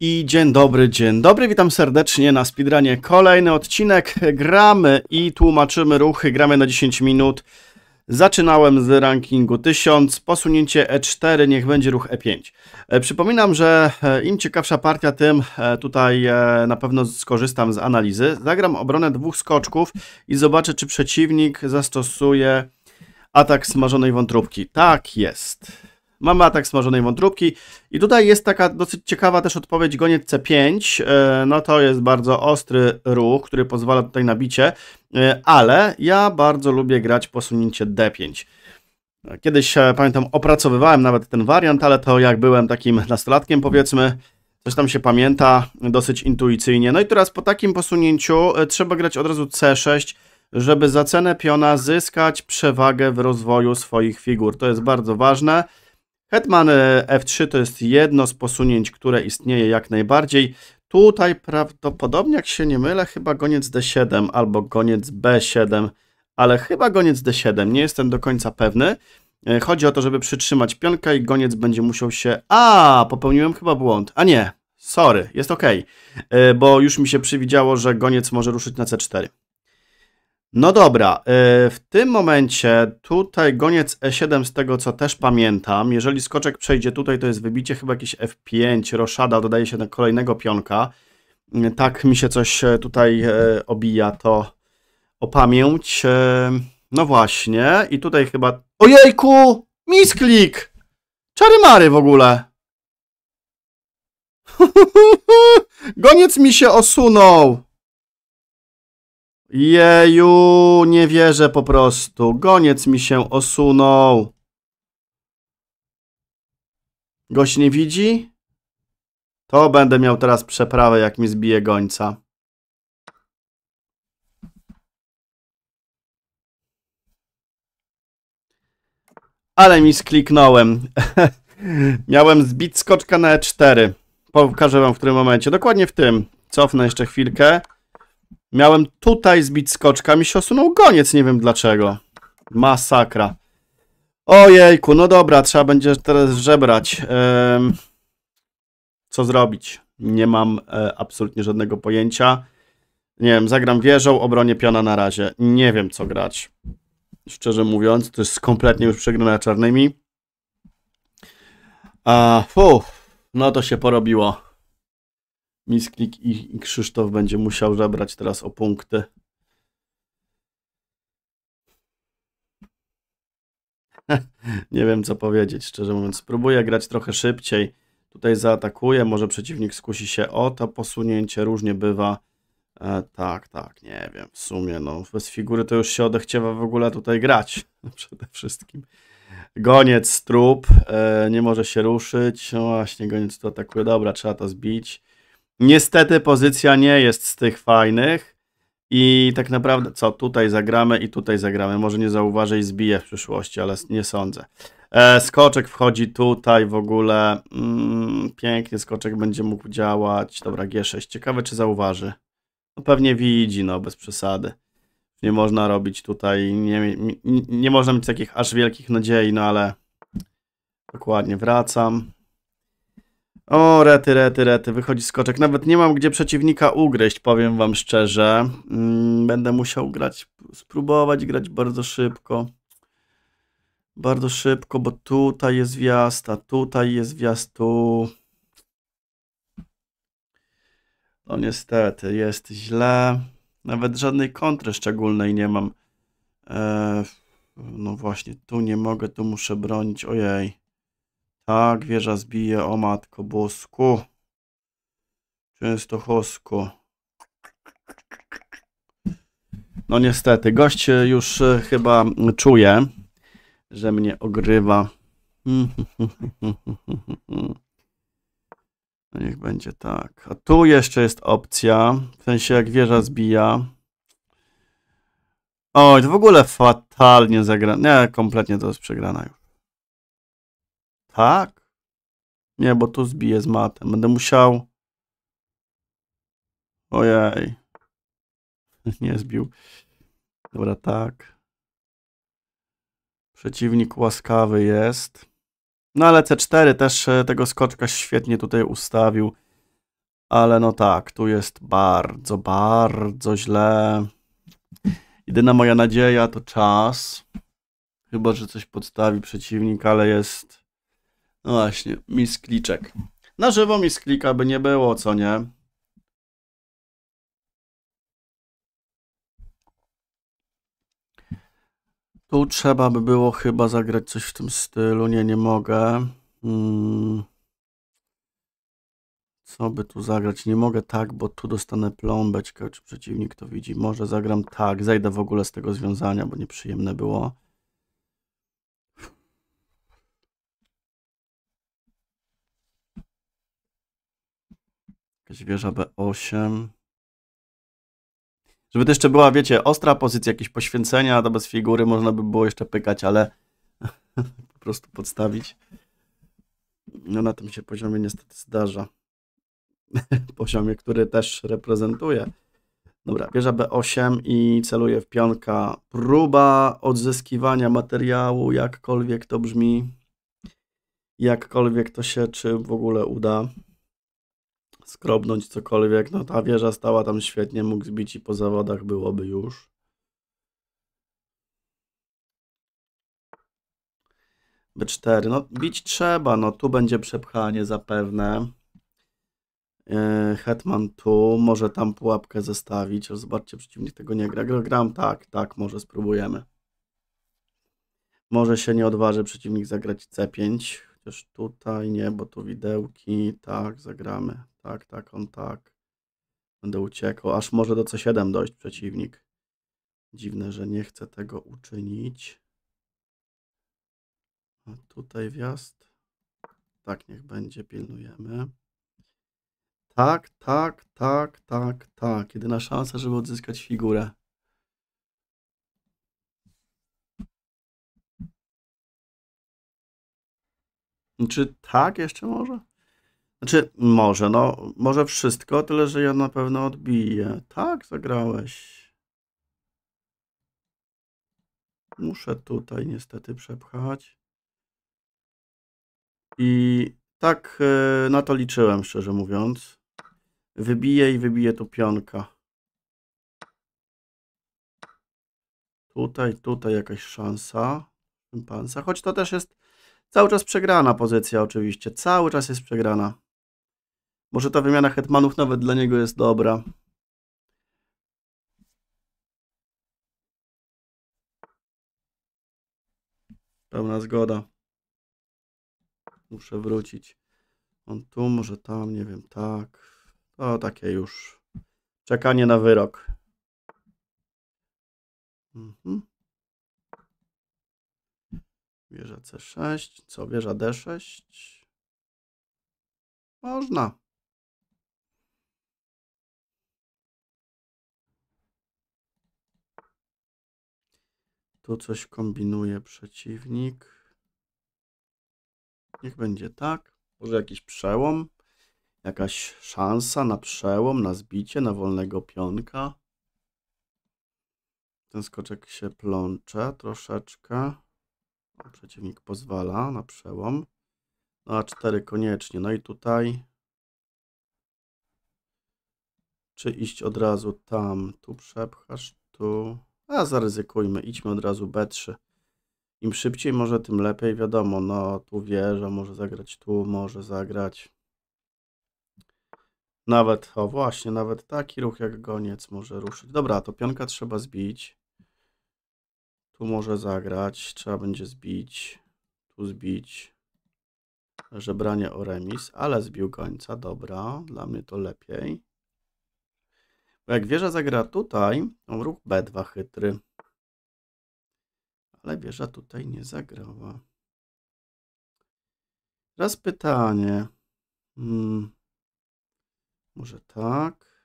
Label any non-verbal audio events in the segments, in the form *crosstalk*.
I dzień dobry, dzień dobry, witam serdecznie na speedrunie. Kolejny odcinek, gramy i tłumaczymy ruchy, gramy na 10 minut. Zaczynałem z rankingu 1000, posunięcie E4, niech będzie ruch E5. E, przypominam, że e, im ciekawsza partia, tym e, tutaj na pewno skorzystam z analizy. Zagram obronę dwóch skoczków i zobaczę, czy przeciwnik zastosuje atak smażonej wątróbki. Tak jest. Mamy atak smażonej wątróbki i tutaj jest taka dosyć ciekawa też odpowiedź goniec C5. E, no to jest bardzo ostry ruch, który pozwala tutaj na bicie, e, ale ja bardzo lubię grać posunięcie D5. E, kiedyś, pamiętam, opracowywałem nawet ten wariant, ale to jak byłem takim nastolatkiem powiedzmy, coś tam się pamięta dosyć intuicyjnie. No i teraz po takim posunięciu trzeba grać od razu C6, żeby za cenę piona zyskać przewagę w rozwoju swoich figur. To jest bardzo ważne. Hetman e, F3 to jest jedno z posunięć, które istnieje jak najbardziej. Tutaj prawdopodobnie, jak się nie mylę, chyba goniec D7 albo goniec B7, ale chyba goniec D7, nie jestem do końca pewny. E, chodzi o to, żeby przytrzymać pionka i goniec będzie musiał się... A, popełniłem chyba błąd. A nie, sorry, jest ok, e, bo już mi się przywidziało, że goniec może ruszyć na C4. No dobra, y, w tym momencie tutaj goniec E7 z tego co też pamiętam, jeżeli skoczek przejdzie tutaj to jest wybicie chyba jakieś F5, roszada dodaje się na kolejnego pionka, y, tak mi się coś e, tutaj e, obija to o pamięć, e, no właśnie i tutaj chyba, ojejku, misklik, czary mary w ogóle. *laughs* goniec mi się osunął. Jeju, nie wierzę po prostu. Goniec mi się osunął. Goś nie widzi? To będę miał teraz przeprawę, jak mi zbije gońca. Ale mi skliknąłem. *laughs* Miałem zbić skoczka na E4. Pokażę wam w którym momencie. Dokładnie w tym. Cofnę jeszcze chwilkę. Miałem tutaj zbić skoczka, mi się osunął goniec, nie wiem dlaczego. Masakra. Ojejku, no dobra, trzeba będzie teraz żebrać. Ehm, co zrobić? Nie mam e, absolutnie żadnego pojęcia. Nie wiem, zagram wieżą, obronię piona na razie. Nie wiem, co grać. Szczerze mówiąc, to jest kompletnie już przegrana czarnymi. A, fuh, no to się porobiło. Misklik i, i Krzysztof będzie musiał żebrać teraz o punkty. *laughs* nie wiem co powiedzieć, szczerze mówiąc. Spróbuję grać trochę szybciej. Tutaj zaatakuję, może przeciwnik skusi się o to posunięcie, różnie bywa. E, tak, tak, nie wiem, w sumie no, bez figury to już się odechciewa w ogóle tutaj grać, *laughs* przede wszystkim. Goniec, trup, e, nie może się ruszyć, no właśnie, goniec tu atakuje, dobra, trzeba to zbić. Niestety pozycja nie jest z tych fajnych. I tak naprawdę, co tutaj zagramy i tutaj zagramy. Może nie zauważę i zbiję w przyszłości, ale nie sądzę. E, skoczek wchodzi tutaj w ogóle. Mm, pięknie skoczek będzie mógł działać. Dobra, G6. Ciekawe, czy zauważy. No pewnie widzi, no bez przesady. Nie można robić tutaj, nie, nie, nie można mieć takich aż wielkich nadziei, no ale dokładnie wracam. O, rety, rety, rety, wychodzi skoczek. Nawet nie mam gdzie przeciwnika ugryźć, powiem wam szczerze. Mm, będę musiał grać, spróbować grać bardzo szybko. Bardzo szybko, bo tutaj jest gwiazda, tutaj jest gwiazd, No niestety, jest źle. Nawet żadnej kontry szczególnej nie mam. Eee, no właśnie, tu nie mogę, tu muszę bronić, ojej. Tak, wieża zbije, o matko bosku. Często Częstochowsko. No niestety, gość e, już e, chyba czuje, że mnie ogrywa. *laughs* No niech będzie tak. A tu jeszcze jest opcja, w sensie jak wieża zbija. Oj, to w ogóle fatalnie zagra. Nie, kompletnie to jest przegrana już. Tak? Nie, bo tu zbiję z matem. Będę musiał... Ojej. *laughs* Nie zbił. Dobra, tak. Przeciwnik łaskawy jest. No ale C4 też e, tego skoczka świetnie tutaj ustawił. Ale no tak, tu jest bardzo, bardzo źle. Jedyna moja nadzieja to czas. Chyba, że coś podstawi przeciwnik, ale jest no właśnie, miskliczek. Kliczek. Na żywo misklika, Klika by nie było, co nie? Tu trzeba by było chyba zagrać coś w tym stylu. Nie, nie mogę. Hmm. Co by tu zagrać? Nie mogę tak, bo tu dostanę pląbeczkę, czy przeciwnik to widzi. Może zagram tak, zejdę w ogóle z tego związania, bo nieprzyjemne było. Jakaś wieża B8. Żeby to jeszcze była, wiecie, ostra pozycja, jakieś poświęcenia, to bez figury można by było jeszcze pykać, ale *laughs* po prostu podstawić. No na tym się poziomie niestety zdarza. *laughs* poziomie, który też reprezentuje. Dobra, wieża B8 i celuję w pionka. Próba odzyskiwania materiału, jakkolwiek to brzmi, jakkolwiek to się czy w ogóle uda skrobnąć cokolwiek. No ta wieża stała tam świetnie, mógł zbić i po zawodach byłoby już. B4, no bić trzeba, no tu będzie przepchanie zapewne. Yy, Hetman tu, może tam pułapkę zestawić, zobaczcie, przeciwnik tego nie gra. Gram tak, tak, może spróbujemy. Może się nie odważy przeciwnik zagrać C5, też tutaj nie, bo tu widełki. Tak, zagramy. Tak, tak, on tak. Będę uciekał. Aż może do C7 dojść przeciwnik. Dziwne, że nie chce tego uczynić. A tutaj wjazd. Tak, niech będzie, pilnujemy. Tak, tak, tak, tak, tak. Jedyna szansa, żeby odzyskać figurę. No czy tak jeszcze może? Znaczy, może, no, może wszystko, tyle że ja na pewno odbiję. Tak, zagrałeś. Muszę tutaj niestety przepchać. I tak e, na to liczyłem, szczerze mówiąc. Wybiję i wybiję tu pionka. Tutaj, tutaj jakaś szansa. Szympansa, choć to też jest Cały czas przegrana pozycja oczywiście, cały czas jest przegrana. Może ta wymiana hetmanów nawet dla niego jest dobra. Pełna zgoda. Muszę wrócić. On tu, może tam, nie wiem, tak. To takie już. Czekanie na wyrok. Mhm. Wieża C6. Co, wieża D6? Można. Tu coś kombinuje przeciwnik. Niech będzie tak. Może jakiś przełom, jakaś szansa na przełom, na zbicie, na wolnego pionka. Ten skoczek się plącze troszeczkę. Przeciwnik pozwala na przełom. No a 4 koniecznie. No i tutaj. Czy iść od razu tam? Tu przepchasz, tu. A zaryzykujmy. Idźmy od razu B3. Im szybciej może, tym lepiej. Wiadomo, no tu wieża może zagrać, tu może zagrać. Nawet, o właśnie, nawet taki ruch jak goniec może ruszyć. Dobra, to pionka trzeba zbić. Tu może zagrać, trzeba będzie zbić. Tu zbić. Żebranie o remis, ale zbił gońca, dobra, dla mnie to lepiej. Bo jak wieża zagra tutaj, to ruch B2 chytry. Ale wieża tutaj nie zagrała. Teraz pytanie. Hmm. Może tak.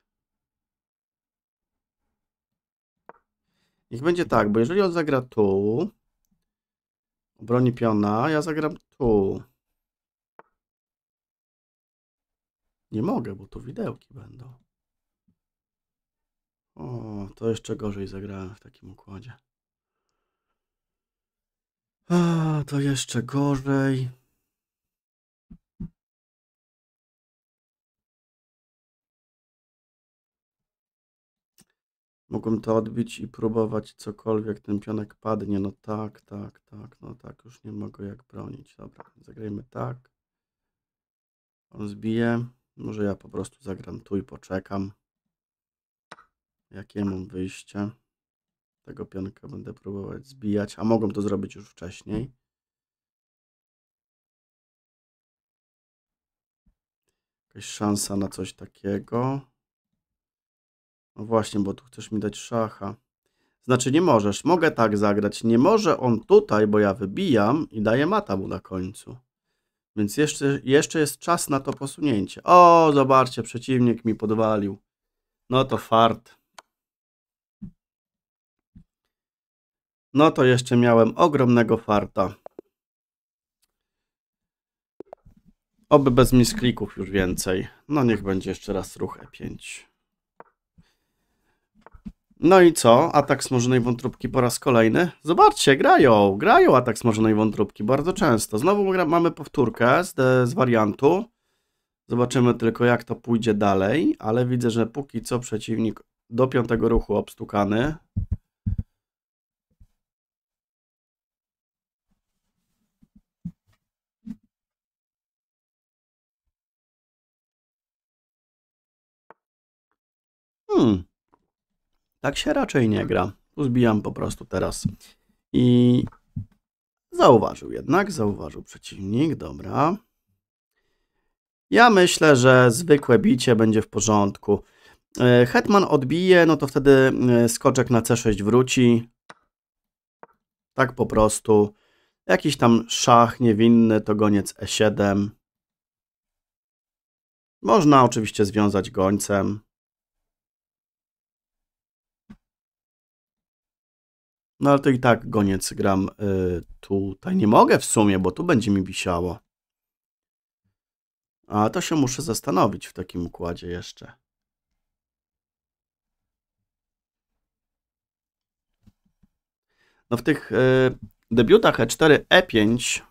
Niech będzie tak, bo jeżeli on zagra tu, broni piona, ja zagram tu. Nie mogę, bo tu widełki będą. O, to jeszcze gorzej zagrałem w takim układzie. A, to jeszcze gorzej. Mogą to odbić i próbować cokolwiek. Ten pionek padnie. No tak, tak, tak. No tak, już nie mogę jak bronić. Dobra, zagrajmy tak. On zbije. Może ja po prostu zagram tu i poczekam. Jakie mam wyjście? Tego pionka będę próbować zbijać, a mogą to zrobić już wcześniej. Jakaś szansa na coś takiego. No właśnie, bo tu chcesz mi dać szacha. Znaczy nie możesz. Mogę tak zagrać. Nie może on tutaj, bo ja wybijam i daję mata mu na końcu. Więc jeszcze, jeszcze jest czas na to posunięcie. O, zobaczcie, przeciwnik mi podwalił. No to fart. No to jeszcze miałem ogromnego farta. Oby bez misklików już więcej. No niech będzie jeszcze raz ruch E5. No i co? Atak smażonej wątróbki po raz kolejny? Zobaczcie, grają, grają atak smażonej wątróbki bardzo często. Znowu mamy powtórkę z, e, z wariantu. Zobaczymy tylko jak to pójdzie dalej, ale widzę, że póki co przeciwnik do piątego ruchu obstukany. Hmm. Tak się raczej nie gra. Uzbijam po prostu teraz. I zauważył jednak, zauważył przeciwnik, dobra. Ja myślę, że zwykłe bicie będzie w porządku. E, Hetman odbije, no to wtedy e, skoczek na C6 wróci. Tak po prostu. Jakiś tam szach niewinny, to goniec E7. Można oczywiście związać gońcem. No ale to i tak goniec gram y, tutaj. Nie mogę w sumie, bo tu będzie mi wisiało. A to się muszę zastanowić w takim układzie jeszcze. No w tych y, debiutach E4, E5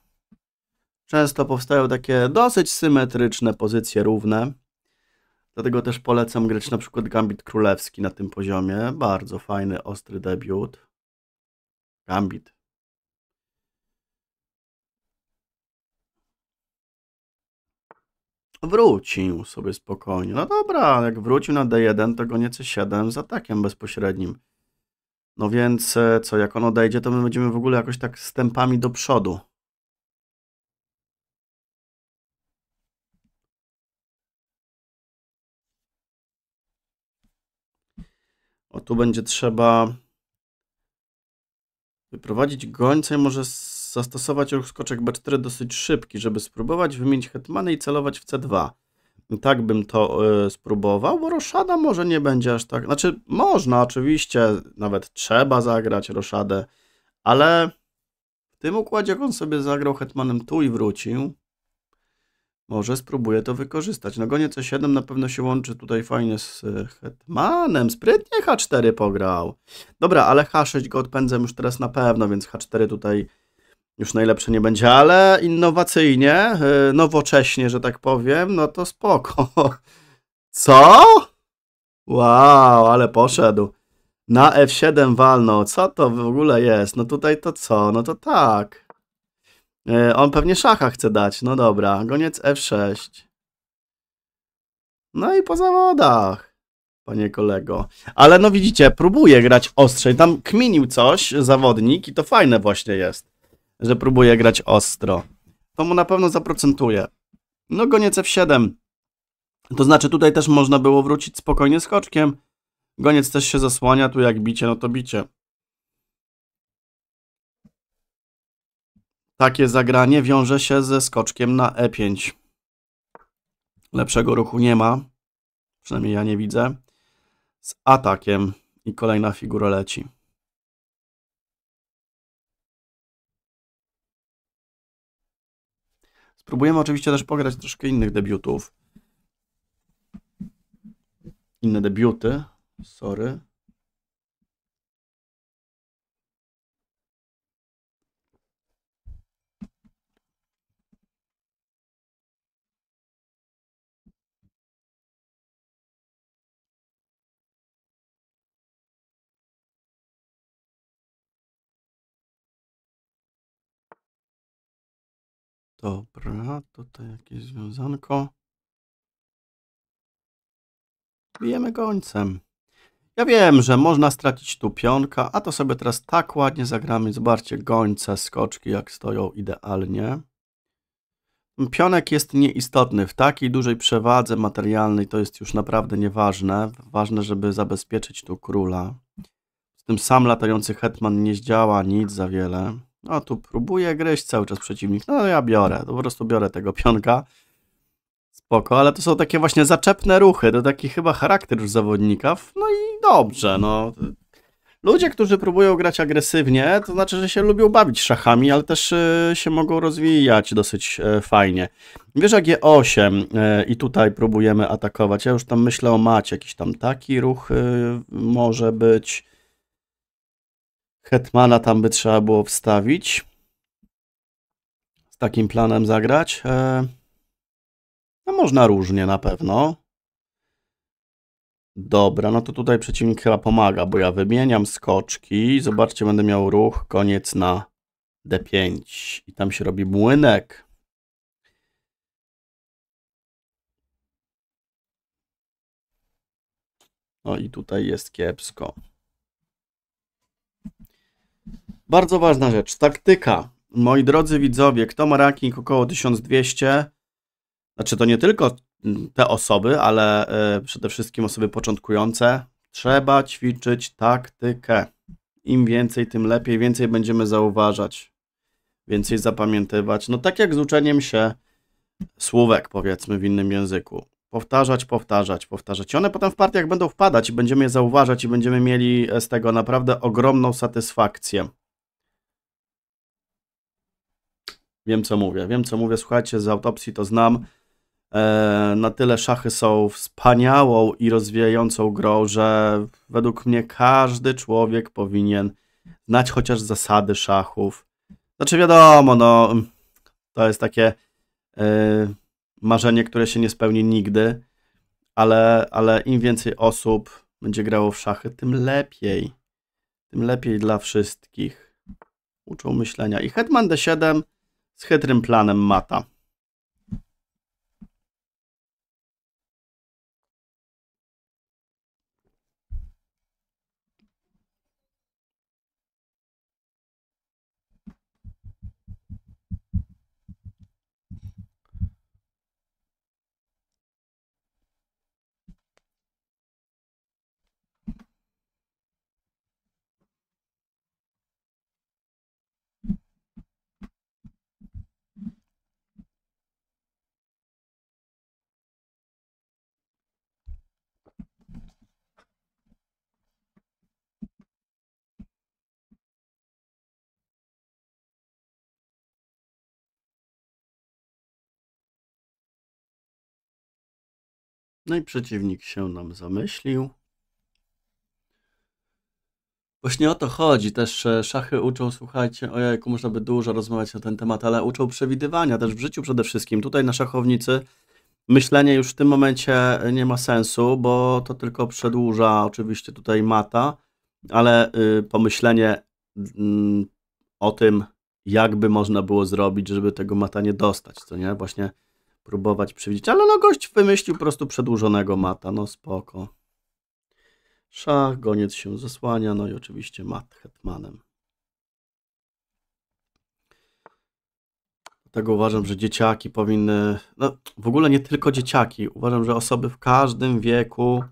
często powstają takie dosyć symetryczne pozycje równe. Dlatego też polecam grać na przykład Gambit Królewski na tym poziomie. Bardzo fajny, ostry debiut. Gambit. Wrócił sobie spokojnie. No dobra, jak wrócił na D1, to go nieco 7 z atakiem bezpośrednim. No więc e, co, jak on odejdzie, to my będziemy w ogóle jakoś tak stępami do przodu. O tu będzie trzeba Wyprowadzić gońca i może zastosować ruch skoczek B4 dosyć szybki, żeby spróbować wymienić hetmany i celować w C2. Tak bym to e, spróbował, bo roszada może nie będzie aż tak... Znaczy, można oczywiście, nawet trzeba zagrać roszadę, ale w tym układzie, jak on sobie zagrał hetmanem tu i wrócił, może spróbuję to wykorzystać. No gonie C7 na pewno się łączy tutaj fajnie z e, hetmanem. Sprytnie H4 pograł. Dobra, ale H6 go odpędzam już teraz na pewno, więc H4 tutaj już najlepsze nie będzie, ale innowacyjnie, e, nowocześnie, że tak powiem, no to spoko. *laughs* Co? Wow, ale poszedł. Na F7 walno, co to w ogóle jest? No tutaj to co? No to tak. E, on pewnie szacha chce dać. No dobra, goniec F6. No i po zawodach, panie kolego. Ale no widzicie, próbuje grać ostrzej. Tam kminił coś zawodnik i to fajne właśnie jest, że próbuje grać ostro. To mu na pewno zaprocentuje. No goniec F7. To znaczy tutaj też można było wrócić spokojnie skoczkiem. Goniec też się zasłania, tu jak bicie, no to bicie. Takie zagranie wiąże się ze skoczkiem na E5. Lepszego ruchu nie ma, przynajmniej ja nie widzę, z atakiem i kolejna figura leci. Spróbujemy oczywiście też pograć troszkę innych debiutów. Inne debiuty, sorry. Dobra, tutaj jakieś związanko. Bijemy gońcem. Ja wiem, że można stracić tu pionka, a to sobie teraz tak ładnie zagramy. Zobaczcie, gońce, skoczki jak stoją idealnie. Pionek jest nieistotny. W takiej dużej przewadze materialnej to jest już naprawdę nieważne. Ważne, żeby zabezpieczyć tu króla. Z tym sam latający hetman nie zdziała nic za wiele. No tu próbuję gryźć cały czas przeciwnik. No ja biorę, to po prostu biorę tego pionka. Spoko, ale to są takie właśnie zaczepne ruchy, to taki chyba charakter już zawodnika. No i dobrze, no. Ludzie, którzy próbują grać agresywnie, to znaczy, że się lubią bawić szachami, ale też y, się mogą rozwijać dosyć y, fajnie. Wiesz, G8 y, i tutaj próbujemy atakować. Ja już tam myślę o macie, jakiś tam taki ruch y, może być. Hetmana tam by trzeba było wstawić. Z takim planem zagrać. E, no można różnie na pewno. Dobra, no to tutaj przeciwnik chyba pomaga, bo ja wymieniam skoczki. Zobaczcie, będę miał ruch, koniec na D5. I tam się robi młynek. No i tutaj jest kiepsko. Bardzo ważna rzecz, taktyka. Moi drodzy widzowie, kto ma ranking około 1200, znaczy to nie tylko te osoby, ale e, przede wszystkim osoby początkujące, trzeba ćwiczyć taktykę. Im więcej, tym lepiej, więcej będziemy zauważać, więcej zapamiętywać. No tak jak z uczeniem się słówek, powiedzmy, w innym języku. Powtarzać, powtarzać, powtarzać. I one potem w partiach będą wpadać i będziemy je zauważać i będziemy mieli e, z tego naprawdę ogromną satysfakcję. Wiem, co mówię. Wiem, co mówię. Słuchajcie, z autopsji to znam. E, na tyle szachy są wspaniałą i rozwijającą grą, że według mnie każdy człowiek powinien znać chociaż zasady szachów. Znaczy, wiadomo, no, to jest takie e, marzenie, które się nie spełni nigdy, ale, ale im więcej osób będzie grało w szachy, tym lepiej. Tym lepiej dla wszystkich. Uczą myślenia. I Hetman D7 z chytrym planem mata. No i przeciwnik się nam zamyślił. Właśnie o to chodzi. Też e, szachy uczą, słuchajcie, ojejku, można by dużo rozmawiać na ten temat, ale uczą przewidywania też w życiu przede wszystkim. Tutaj na szachownicy myślenie już w tym momencie nie ma sensu, bo to tylko przedłuża oczywiście tutaj mata, ale y, pomyślenie y, o tym, jakby można było zrobić, żeby tego mata nie dostać, co nie? Właśnie próbować przewidzieć. Ale no gość wymyślił po prostu przedłużonego mata, no spoko. Szach, goniec się zasłania, no i oczywiście mat hetmanem. Dlatego uważam, że dzieciaki powinny, no w ogóle nie tylko dzieciaki, uważam, że osoby w każdym wieku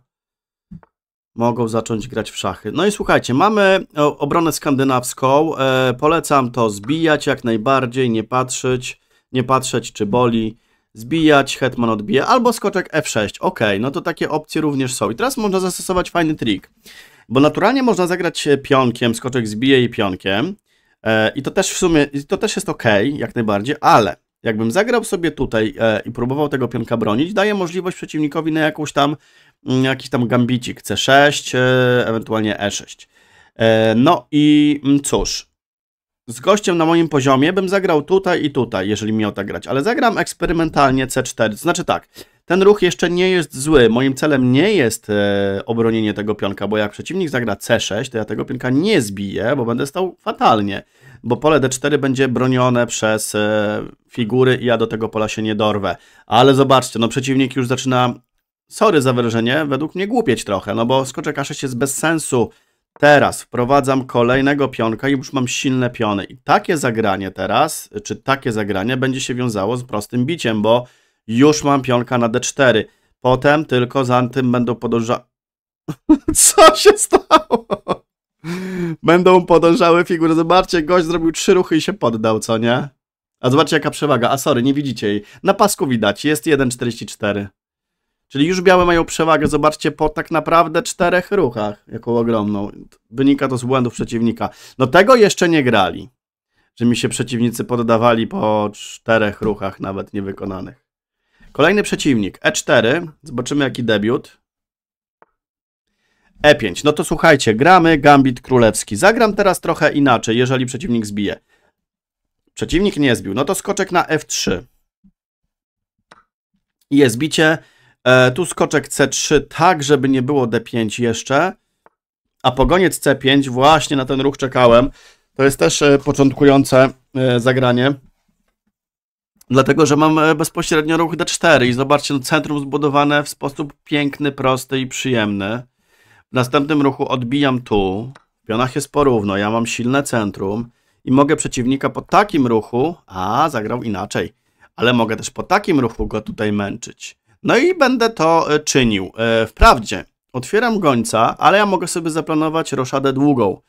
mogą zacząć grać w szachy. No i słuchajcie, mamy obronę skandynawską, e, polecam to zbijać jak najbardziej, nie patrzeć, nie patrzeć czy boli zbijać, hetman odbije, albo skoczek f6. Ok, no to takie opcje również są. I teraz można zastosować fajny trik, bo naturalnie można zagrać pionkiem, skoczek zbije i pionkiem. E, I to też w sumie, to też jest ok, jak najbardziej, ale jakbym zagrał sobie tutaj e, i próbował tego pionka bronić, daje możliwość przeciwnikowi na jakąś tam, mm, jakiś tam gambicik C6, e, ewentualnie E6. E, no i mm, cóż, z gościem na moim poziomie bym zagrał tutaj i tutaj, jeżeli miał tak grać, ale zagram eksperymentalnie C4, znaczy tak, ten ruch jeszcze nie jest zły, moim celem nie jest e, obronienie tego pionka, bo jak przeciwnik zagra C6, to ja tego pionka nie zbiję, bo będę stał fatalnie, bo pole D4 będzie bronione przez e, figury i ja do tego pola się nie dorwę, ale zobaczcie, no przeciwnik już zaczyna, sorry za wyrażenie, według mnie głupieć trochę, no bo skoczek A6 jest bez sensu, Teraz wprowadzam kolejnego pionka i już mam silne piony. I takie zagranie teraz, czy takie zagranie będzie się wiązało z prostym biciem, bo już mam pionka na d4. Potem tylko za tym będą podążały. *laughs* Co się stało? Będą podążały figury. Zobaczcie, gość zrobił trzy ruchy i się poddał, co nie? A zobaczcie jaka przewaga. A sorry, nie widzicie jej. Na pasku widać, jest 1,44. Czyli już białe mają przewagę, zobaczcie, po tak naprawdę czterech ruchach, jaką ogromną. Wynika to z błędów przeciwnika. No tego jeszcze nie grali, że mi się przeciwnicy poddawali po czterech ruchach nawet niewykonanych. Kolejny przeciwnik, E4, zobaczymy jaki debiut. E5, no to słuchajcie, gramy Gambit Królewski. Zagram teraz trochę inaczej, jeżeli przeciwnik zbije. Przeciwnik nie zbił, no to skoczek na F3. I jest bicie E, tu skoczek C3 tak, żeby nie było D5 jeszcze. A pogoniec C5, właśnie na ten ruch czekałem. To jest też e, początkujące e, zagranie. Dlatego, że mam e, bezpośrednio ruch D4 i zobaczcie, no centrum zbudowane w sposób piękny, prosty i przyjemny. W następnym ruchu odbijam tu. W pionach jest porówno, ja mam silne centrum i mogę przeciwnika po takim ruchu, a zagrał inaczej, ale mogę też po takim ruchu go tutaj męczyć. No i będę to e, czynił. E, wprawdzie otwieram gońca, ale ja mogę sobie zaplanować roszadę długą.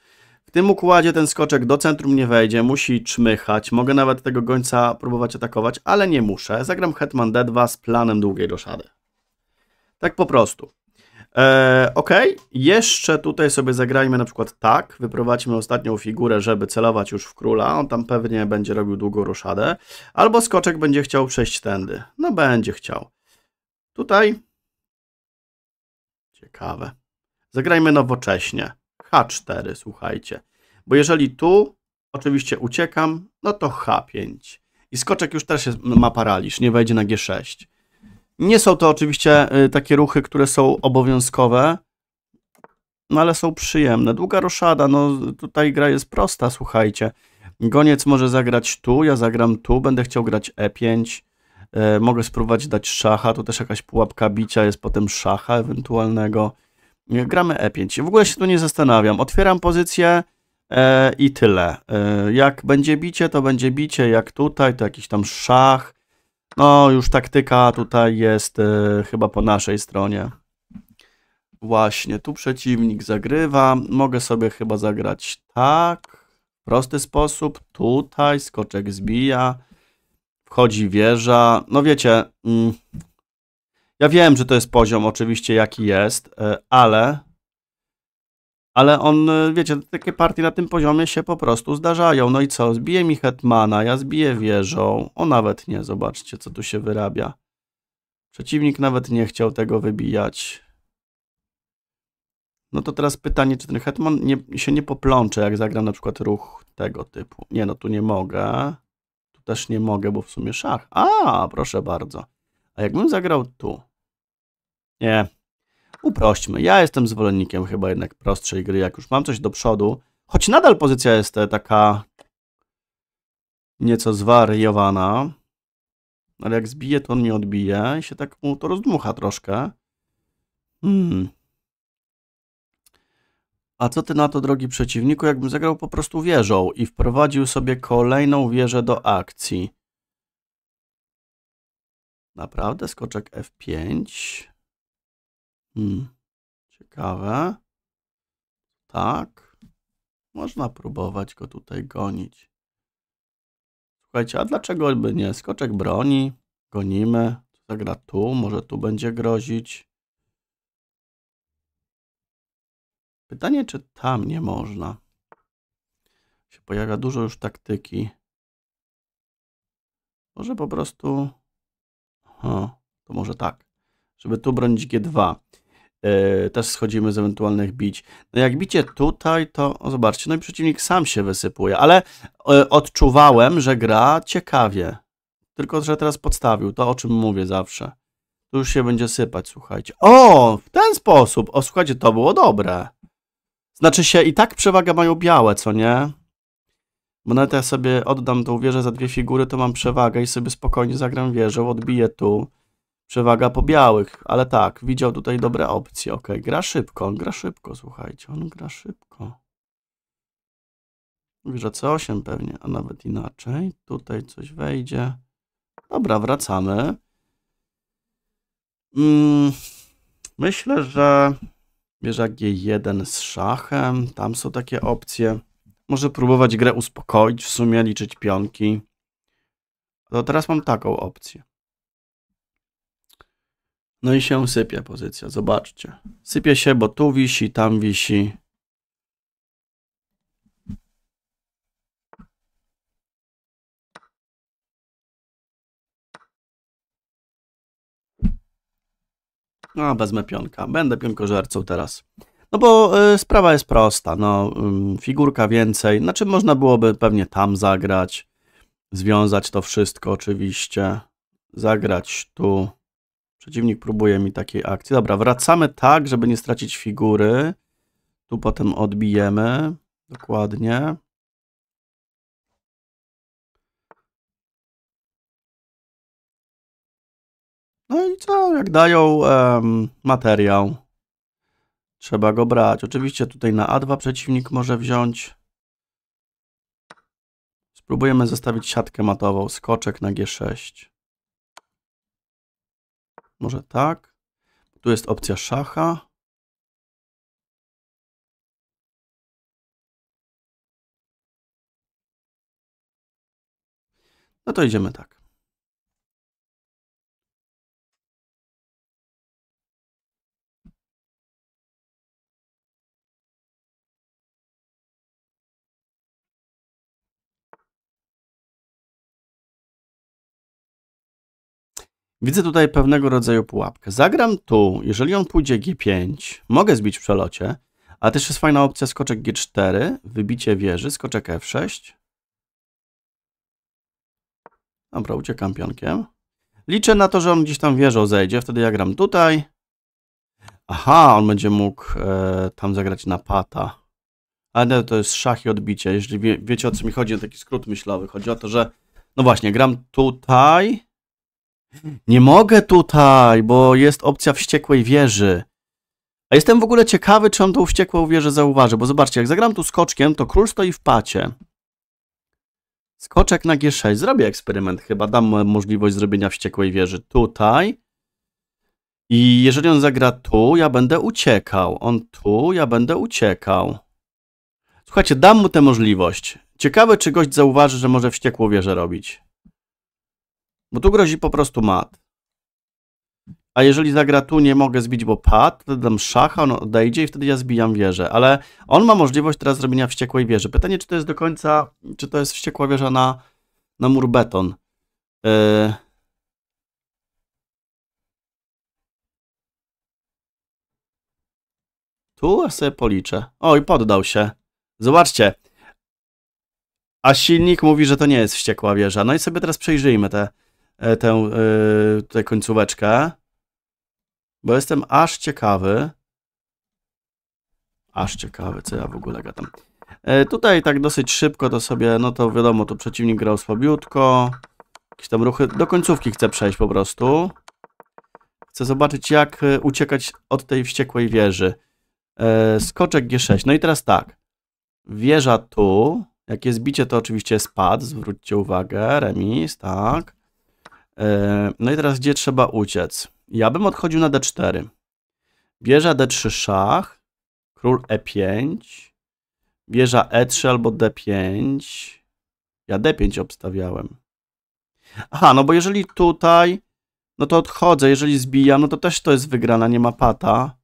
W tym układzie ten skoczek do centrum nie wejdzie, musi czmychać, mogę nawet tego gońca próbować atakować, ale nie muszę. Zagram Hetman D2 z planem długiej roszady. Tak po prostu. Eee, ok, jeszcze tutaj sobie zagrajmy na przykład tak, wyprowadźmy ostatnią figurę, żeby celować już w króla, on tam pewnie będzie robił długą roszadę, albo skoczek będzie chciał przejść tędy, no będzie chciał. Tutaj. Ciekawe. Zagrajmy nowocześnie. H4, słuchajcie. Bo jeżeli tu oczywiście uciekam, no to H5. I skoczek już też jest, ma paraliż, nie wejdzie na G6. Nie są to oczywiście y, takie ruchy, które są obowiązkowe, no ale są przyjemne. Długa roszada, no tutaj gra jest prosta, słuchajcie. Goniec może zagrać tu, ja zagram tu, będę chciał grać E5. E, mogę spróbować dać szacha, to też jakaś pułapka bicia, jest potem szacha ewentualnego. E, gramy E5. W ogóle się tu nie zastanawiam. Otwieram pozycję e, i tyle. E, jak będzie bicie, to będzie bicie. Jak tutaj, to jakiś tam szach. No, już taktyka tutaj jest chyba po naszej stronie. Właśnie, tu przeciwnik zagrywa. Mogę sobie chyba zagrać tak. Prosty sposób. Tutaj skoczek zbija wchodzi wieża. No wiecie, mm, ja wiem, że to jest poziom oczywiście jaki jest, e, ale ale on, e, wiecie, takie partie na tym poziomie się po prostu zdarzają. No i co? Zbije mi Hetmana, ja zbiję wieżą. O, nawet nie, zobaczcie, co tu się wyrabia. Przeciwnik nawet nie chciał tego wybijać. No to teraz pytanie, czy ten Hetman nie, się nie poplącze, jak zagram na przykład ruch tego typu. Nie, no tu nie mogę też nie mogę, bo w sumie szach. A, proszę bardzo. A jakbym zagrał tu? Nie. Uprośćmy. Ja jestem zwolennikiem chyba jednak prostszej gry. Jak już mam coś do przodu, choć nadal pozycja jest e, taka nieco zwariowana, ale jak zbije, to on mi odbije i się tak mu to rozdmucha troszkę. Hmm. A co ty na to, drogi przeciwniku, jakbym zagrał po prostu wieżą i wprowadził sobie kolejną wieżę do akcji? Naprawdę? Skoczek F5? Hmm, ciekawe. Tak. Można próbować go tutaj gonić. Słuchajcie, a dlaczego by nie? Skoczek broni, gonimy. Zagra tu, może tu będzie grozić. Pytanie, czy tam nie można? Się pojawia dużo już taktyki. Może po prostu... Aha, to może tak. Żeby tu bronić G2. Yy, e, też schodzimy z ewentualnych bić. No jak bicie tutaj, to o, zobaczcie, no i przeciwnik sam się wysypuje, ale yy, odczuwałem, że gra ciekawie. Tylko, że teraz podstawił to, o czym mówię zawsze. Tu już się będzie sypać, słuchajcie. O, w ten sposób. O, słuchajcie, to było dobre. Znaczy się i tak przewagę mają białe, co nie? Bo nawet ja sobie oddam tą wieżę za dwie figury, to mam przewagę i sobie spokojnie zagram wieżę, odbiję tu. Przewaga po białych, ale tak, widział tutaj dobre opcje, ok. Gra szybko, on gra szybko, słuchajcie, on gra szybko. Wieża C8 pewnie, a nawet inaczej. Tutaj coś wejdzie. Dobra, wracamy. Mm, myślę, że Bierzak G1 z szachem, tam są takie opcje. Może próbować grę uspokoić, w sumie liczyć pionki. To teraz mam taką opcję. No i się sypie pozycja, zobaczcie. Sypie się, bo tu wisi, tam wisi. No, wezmę pionka. Będę pionkożercą teraz. No bo y, sprawa jest prosta. No, y, figurka więcej. Znaczy, można byłoby pewnie tam zagrać. Związać to wszystko oczywiście. Zagrać tu. Przeciwnik próbuje mi takiej akcji. Dobra, wracamy tak, żeby nie stracić figury. Tu potem odbijemy. Dokładnie. No i co, jak dają um, materiał, trzeba go brać. Oczywiście tutaj na A2 przeciwnik może wziąć. Spróbujemy zostawić siatkę matową, skoczek na G6. Może tak. Tu jest opcja szacha. No to idziemy tak. Widzę tutaj pewnego rodzaju pułapkę. Zagram tu, jeżeli on pójdzie G5, mogę zbić w przelocie, a też jest fajna opcja skoczek G4, wybicie wieży, skoczek F6. Dobra, uciekam pionkiem. Liczę na to, że on gdzieś tam wieżą zejdzie, wtedy ja gram tutaj. Aha, on będzie mógł e, tam zagrać na pata. Ale no, to jest szach i odbicie. Jeżeli wie, wiecie o co mi chodzi, o taki skrót myślowy. Chodzi o to, że no właśnie, gram tutaj nie mogę tutaj, bo jest opcja wściekłej wieży. A jestem w ogóle ciekawy, czy on tą wściekłą wieżę zauważy, bo zobaczcie, jak zagram tu skoczkiem, to król stoi w pacie. Skoczek na G6. Zrobię eksperyment chyba, dam możliwość zrobienia wściekłej wieży tutaj. I jeżeli on zagra tu, ja będę uciekał. On tu, ja będę uciekał. Słuchajcie, dam mu tę możliwość. Ciekawe, czy gość zauważy, że może wściekłą wieżę robić. Bo tu grozi po prostu mat. A jeżeli zagra tu, nie mogę zbić, bo pad, wtedy dam szacha, on odejdzie i wtedy ja zbijam wieżę. Ale on ma możliwość teraz zrobienia wściekłej wieży. Pytanie, czy to jest do końca, czy to jest wściekła wieża na, na mur beton. Yy... Tu sobie policzę. Oj, poddał się. Zobaczcie. A silnik mówi, że to nie jest wściekła wieża. No i sobie teraz przejrzyjmy te E, tę e, tutaj końcóweczkę, bo jestem aż ciekawy. Aż ciekawy, co ja w ogóle gadam. E, tutaj tak dosyć szybko to sobie, no to wiadomo, tu przeciwnik grał słabiutko. Jakieś tam ruchy, do końcówki chcę przejść po prostu. Chcę zobaczyć, jak uciekać od tej wściekłej wieży. Skoczek G6. No i teraz tak. Wieża tu. Jak jest bicie, to oczywiście spad. Zwróćcie uwagę. Remis, tak. E, no i teraz gdzie trzeba uciec? Ja bym odchodził na d4. Bierza d3 szach, król e5, bierza e3 albo d5. Ja d5 obstawiałem. Aha, no bo jeżeli tutaj, no to odchodzę, jeżeli zbijam, no to też to jest wygrana, nie ma pata.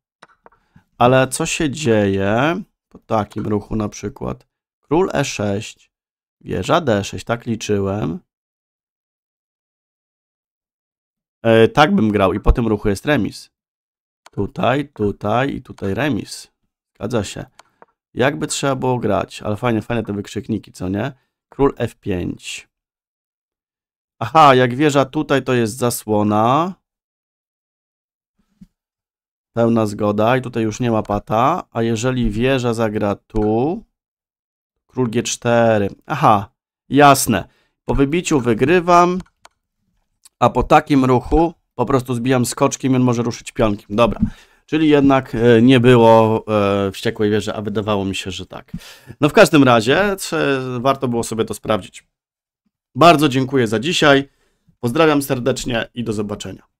Ale co się dzieje po takim ruchu na przykład? Król e6, wieża d6, tak liczyłem. E, tak bym grał i po tym ruchu jest remis. Tutaj, tutaj i tutaj remis. Zgadza się. Jakby trzeba było grać, ale fajnie, fajne te wykrzykniki, co nie? Król F5. Aha, jak wieża tutaj, to jest zasłona. Pełna zgoda i tutaj już nie ma pata. A jeżeli wieża zagra tu... Król G4. Aha, jasne. Po wybiciu wygrywam a po takim ruchu po prostu zbijam skoczkiem i on może ruszyć pionkiem. Dobra. Czyli jednak e, nie było e, wściekłej wieży, a wydawało mi się, że tak. No w każdym razie warto było sobie to sprawdzić. Bardzo dziękuję za dzisiaj. Pozdrawiam serdecznie i do zobaczenia.